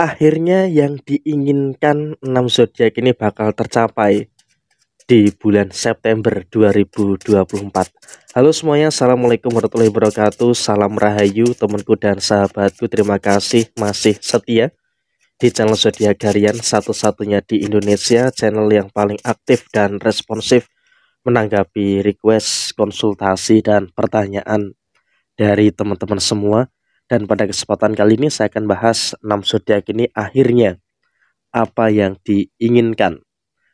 Akhirnya yang diinginkan 6 zodiak ini bakal tercapai di bulan September 2024. Halo semuanya, Assalamualaikum warahmatullahi wabarakatuh. Salam Rahayu, temanku dan sahabatku. Terima kasih masih setia di channel Zodiak Harian, satu-satunya di Indonesia, channel yang paling aktif dan responsif menanggapi request, konsultasi, dan pertanyaan dari teman-teman semua. Dan pada kesempatan kali ini saya akan bahas 6 zodiak ini akhirnya apa yang diinginkan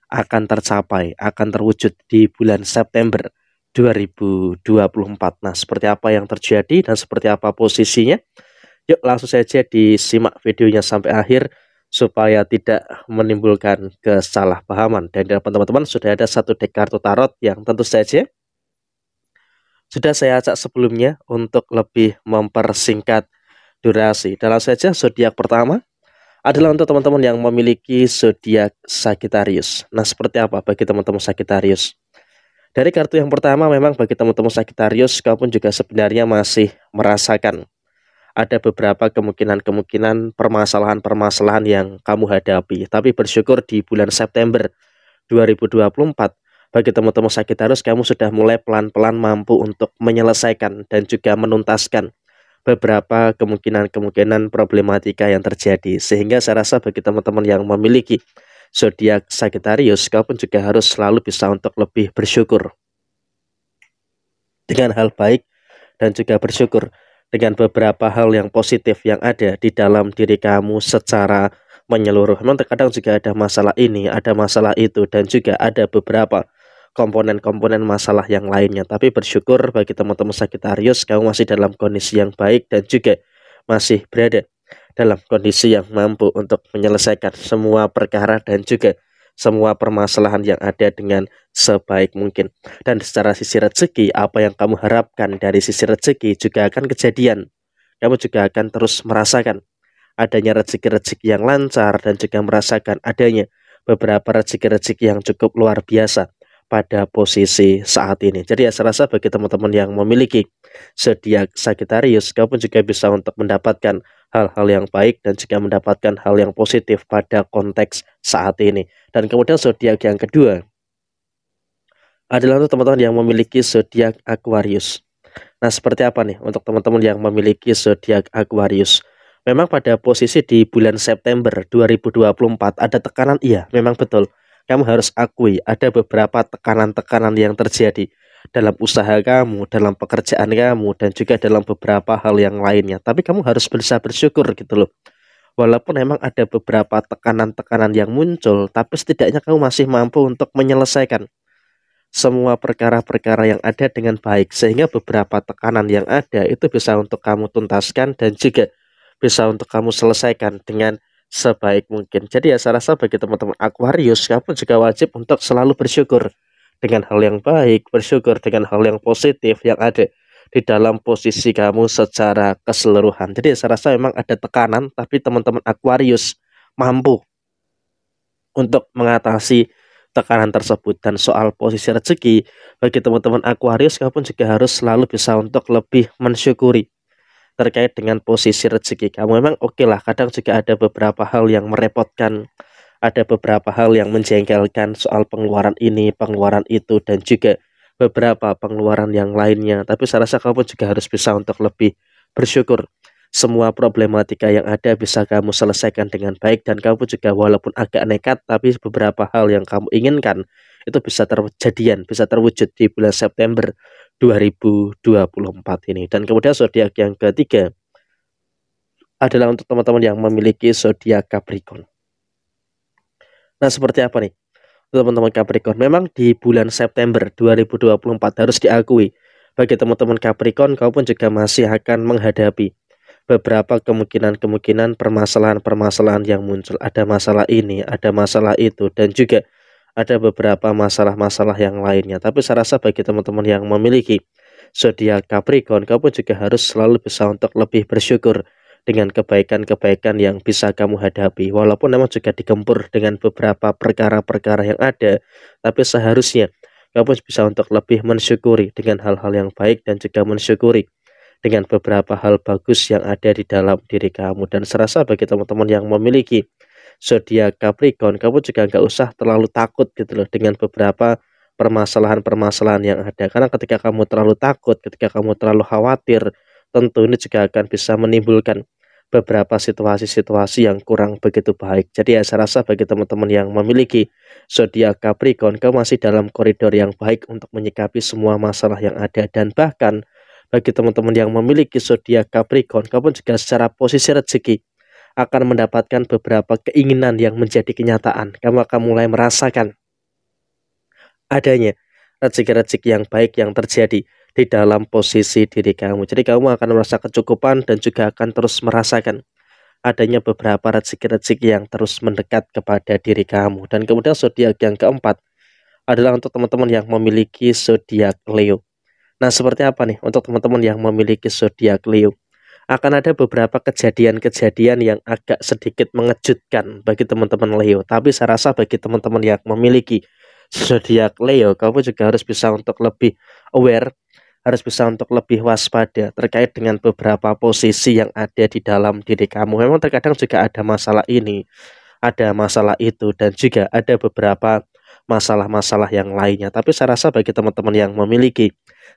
akan tercapai, akan terwujud di bulan September 2024. Nah, seperti apa yang terjadi dan seperti apa posisinya? Yuk langsung saja disimak videonya sampai akhir supaya tidak menimbulkan kesalahpahaman. Dan di ya, depan teman-teman sudah ada satu deck kartu tarot yang tentu saja sudah saya ajak sebelumnya untuk lebih mempersingkat durasi. Dalam saja zodiak pertama adalah untuk teman-teman yang memiliki zodiak Sagittarius. Nah, seperti apa bagi teman-teman Sagittarius? Dari kartu yang pertama memang bagi teman-teman Sagittarius kau pun juga sebenarnya masih merasakan ada beberapa kemungkinan-kemungkinan permasalahan-permasalahan yang kamu hadapi. Tapi bersyukur di bulan September 2024 bagi teman-teman Sagittarius kamu sudah mulai pelan-pelan mampu untuk menyelesaikan dan juga menuntaskan beberapa kemungkinan-kemungkinan problematika yang terjadi sehingga saya rasa bagi teman-teman yang memiliki zodiak Sagittarius kau pun juga harus selalu bisa untuk lebih bersyukur dengan hal baik dan juga bersyukur dengan beberapa hal yang positif yang ada di dalam diri kamu secara menyeluruh. Memang terkadang juga ada masalah ini, ada masalah itu, dan juga ada beberapa komponen-komponen masalah yang lainnya. Tapi bersyukur bagi teman-teman Sagittarius kamu masih dalam kondisi yang baik dan juga masih berada dalam kondisi yang mampu untuk menyelesaikan semua perkara dan juga semua permasalahan yang ada dengan sebaik mungkin. Dan secara sisi rezeki, apa yang kamu harapkan dari sisi rezeki juga akan kejadian. Kamu juga akan terus merasakan adanya rezeki-rezeki yang lancar dan juga merasakan adanya beberapa rezeki-rezeki yang cukup luar biasa pada posisi saat ini. Jadi ya saya rasa bagi teman-teman yang memiliki zodiak Sagittarius, pun juga bisa untuk mendapatkan hal-hal yang baik dan juga mendapatkan hal yang positif pada konteks saat ini. Dan kemudian zodiak yang kedua adalah untuk teman-teman yang memiliki zodiak Aquarius. Nah, seperti apa nih untuk teman-teman yang memiliki zodiak Aquarius? Memang pada posisi di bulan September 2024 ada tekanan iya, memang betul kamu harus akui ada beberapa tekanan-tekanan yang terjadi dalam usaha kamu, dalam pekerjaan kamu, dan juga dalam beberapa hal yang lainnya. Tapi kamu harus bisa bersyukur gitu loh. Walaupun memang ada beberapa tekanan-tekanan yang muncul, tapi setidaknya kamu masih mampu untuk menyelesaikan semua perkara-perkara yang ada dengan baik. Sehingga beberapa tekanan yang ada itu bisa untuk kamu tuntaskan dan juga bisa untuk kamu selesaikan dengan sebaik mungkin. Jadi ya saya rasa bagi teman-teman Aquarius, kamu juga wajib untuk selalu bersyukur dengan hal yang baik, bersyukur dengan hal yang positif yang ada di dalam posisi kamu secara keseluruhan. Jadi saya rasa memang ada tekanan, tapi teman-teman Aquarius mampu untuk mengatasi tekanan tersebut dan soal posisi rezeki bagi teman-teman Aquarius kamu juga harus selalu bisa untuk lebih mensyukuri terkait dengan posisi rezeki kamu. Memang oke okay lah, kadang juga ada beberapa hal yang merepotkan, ada beberapa hal yang menjengkelkan soal pengeluaran ini, pengeluaran itu, dan juga beberapa pengeluaran yang lainnya. Tapi saya rasa kamu juga harus bisa untuk lebih bersyukur. Semua problematika yang ada bisa kamu selesaikan dengan baik dan kamu juga walaupun agak nekat tapi beberapa hal yang kamu inginkan itu bisa terjadian, bisa terwujud di bulan September 2024 ini. Dan kemudian zodiak yang ketiga adalah untuk teman-teman yang memiliki zodiak Capricorn. Nah, seperti apa nih? Teman-teman Capricorn, memang di bulan September 2024 harus diakui bagi teman-teman Capricorn kau pun juga masih akan menghadapi beberapa kemungkinan-kemungkinan permasalahan-permasalahan yang muncul. Ada masalah ini, ada masalah itu dan juga ada beberapa masalah-masalah yang lainnya. Tapi saya rasa bagi teman-teman yang memiliki zodiak Capricorn, kamu juga harus selalu bisa untuk lebih bersyukur dengan kebaikan-kebaikan yang bisa kamu hadapi. Walaupun memang juga digempur dengan beberapa perkara-perkara yang ada, tapi seharusnya kamu bisa untuk lebih mensyukuri dengan hal-hal yang baik dan juga mensyukuri dengan beberapa hal bagus yang ada di dalam diri kamu. Dan serasa bagi teman-teman yang memiliki zodiak Capricorn kamu juga nggak usah terlalu takut gitu loh dengan beberapa permasalahan-permasalahan yang ada karena ketika kamu terlalu takut ketika kamu terlalu khawatir tentu ini juga akan bisa menimbulkan beberapa situasi-situasi yang kurang begitu baik. Jadi ya saya rasa bagi teman-teman yang memiliki zodiak Capricorn, kamu masih dalam koridor yang baik untuk menyikapi semua masalah yang ada dan bahkan bagi teman-teman yang memiliki zodiak Capricorn, kamu juga secara posisi rezeki akan mendapatkan beberapa keinginan yang menjadi kenyataan. Kamu akan mulai merasakan adanya rezeki-rezeki yang baik yang terjadi di dalam posisi diri kamu. Jadi kamu akan merasa kecukupan dan juga akan terus merasakan adanya beberapa rezeki-rezeki yang terus mendekat kepada diri kamu. Dan kemudian zodiak yang keempat adalah untuk teman-teman yang memiliki zodiak Leo. Nah, seperti apa nih untuk teman-teman yang memiliki zodiak Leo? akan ada beberapa kejadian-kejadian yang agak sedikit mengejutkan bagi teman-teman Leo. Tapi saya rasa bagi teman-teman yang memiliki zodiak Leo, kamu juga harus bisa untuk lebih aware, harus bisa untuk lebih waspada terkait dengan beberapa posisi yang ada di dalam diri kamu. Memang terkadang juga ada masalah ini, ada masalah itu, dan juga ada beberapa masalah-masalah yang lainnya. Tapi saya rasa bagi teman-teman yang memiliki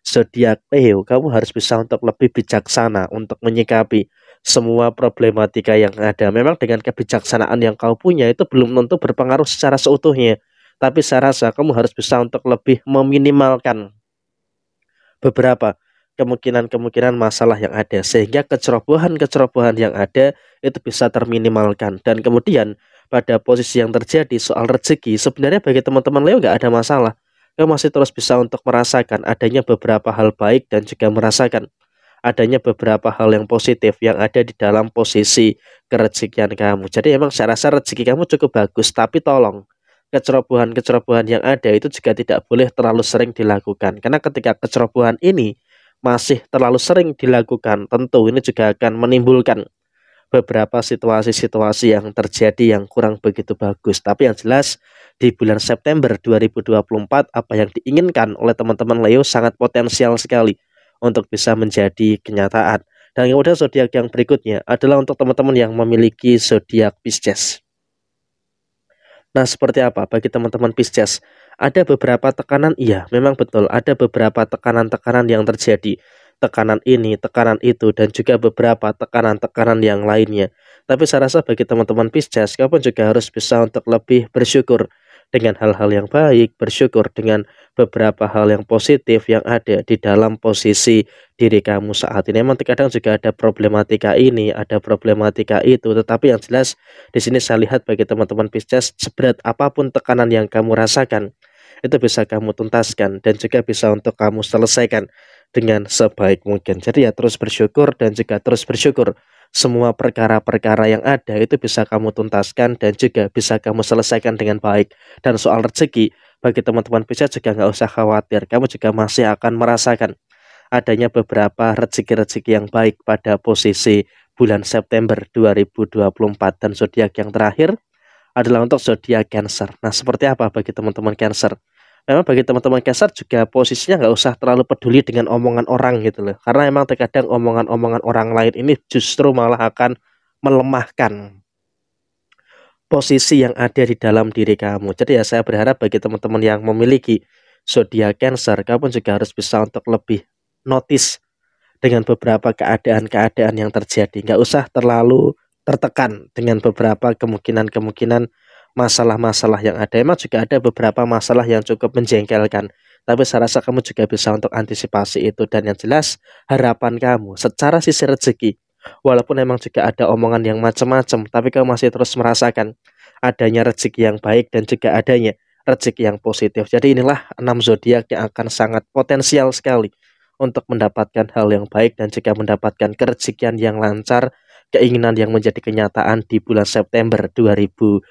zodiak Leo, kamu harus bisa untuk lebih bijaksana untuk menyikapi semua problematika yang ada. Memang dengan kebijaksanaan yang kau punya itu belum tentu berpengaruh secara seutuhnya. Tapi saya rasa kamu harus bisa untuk lebih meminimalkan beberapa kemungkinan-kemungkinan masalah yang ada sehingga kecerobohan-kecerobohan yang ada itu bisa terminimalkan dan kemudian pada posisi yang terjadi soal rezeki, sebenarnya bagi teman-teman Leo nggak ada masalah. Leo masih terus bisa untuk merasakan adanya beberapa hal baik dan juga merasakan adanya beberapa hal yang positif yang ada di dalam posisi kerezekian kamu. Jadi emang saya rasa rezeki kamu cukup bagus, tapi tolong kecerobohan-kecerobohan yang ada itu juga tidak boleh terlalu sering dilakukan. Karena ketika kecerobohan ini masih terlalu sering dilakukan, tentu ini juga akan menimbulkan beberapa situasi-situasi yang terjadi yang kurang begitu bagus. Tapi yang jelas di bulan September 2024 apa yang diinginkan oleh teman-teman Leo sangat potensial sekali untuk bisa menjadi kenyataan. Dan kemudian zodiak yang berikutnya adalah untuk teman-teman yang memiliki zodiak Pisces. Nah, seperti apa bagi teman-teman Pisces? Ada beberapa tekanan, iya, memang betul. Ada beberapa tekanan-tekanan yang terjadi tekanan ini, tekanan itu, dan juga beberapa tekanan-tekanan yang lainnya. Tapi saya rasa bagi teman-teman Pisces, kamu juga harus bisa untuk lebih bersyukur dengan hal-hal yang baik, bersyukur dengan beberapa hal yang positif yang ada di dalam posisi diri kamu saat ini. Memang terkadang juga ada problematika ini, ada problematika itu, tetapi yang jelas di sini saya lihat bagi teman-teman Pisces, seberat apapun tekanan yang kamu rasakan, itu bisa kamu tuntaskan dan juga bisa untuk kamu selesaikan dengan sebaik mungkin. Jadi ya terus bersyukur dan juga terus bersyukur semua perkara-perkara yang ada itu bisa kamu tuntaskan dan juga bisa kamu selesaikan dengan baik. Dan soal rezeki, bagi teman-teman bisa juga nggak usah khawatir, kamu juga masih akan merasakan adanya beberapa rezeki-rezeki yang baik pada posisi bulan September 2024 dan zodiak yang terakhir adalah untuk zodiak Cancer. Nah, seperti apa bagi teman-teman Cancer? memang bagi teman-teman cancer juga posisinya nggak usah terlalu peduli dengan omongan orang gitu loh karena emang terkadang omongan-omongan orang lain ini justru malah akan melemahkan posisi yang ada di dalam diri kamu jadi ya saya berharap bagi teman-teman yang memiliki zodiak cancer kamu juga harus bisa untuk lebih notice dengan beberapa keadaan-keadaan yang terjadi nggak usah terlalu tertekan dengan beberapa kemungkinan-kemungkinan masalah-masalah yang ada. Emang juga ada beberapa masalah yang cukup menjengkelkan. Tapi saya rasa kamu juga bisa untuk antisipasi itu. Dan yang jelas harapan kamu secara sisi rezeki. Walaupun emang juga ada omongan yang macam-macam. Tapi kamu masih terus merasakan adanya rezeki yang baik dan juga adanya rezeki yang positif. Jadi inilah enam zodiak yang akan sangat potensial sekali untuk mendapatkan hal yang baik dan juga mendapatkan kerezekian yang lancar keinginan yang menjadi kenyataan di bulan September 2024.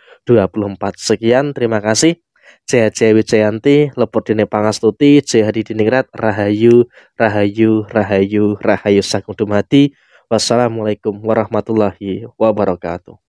Sekian, terima kasih. Jaya Wijayanti, Lepur Dene Pangastuti, Jaya Hadi Diningrat, Rahayu, Rahayu, Rahayu, Rahayu Sagung Dumadi. Wassalamualaikum warahmatullahi wabarakatuh.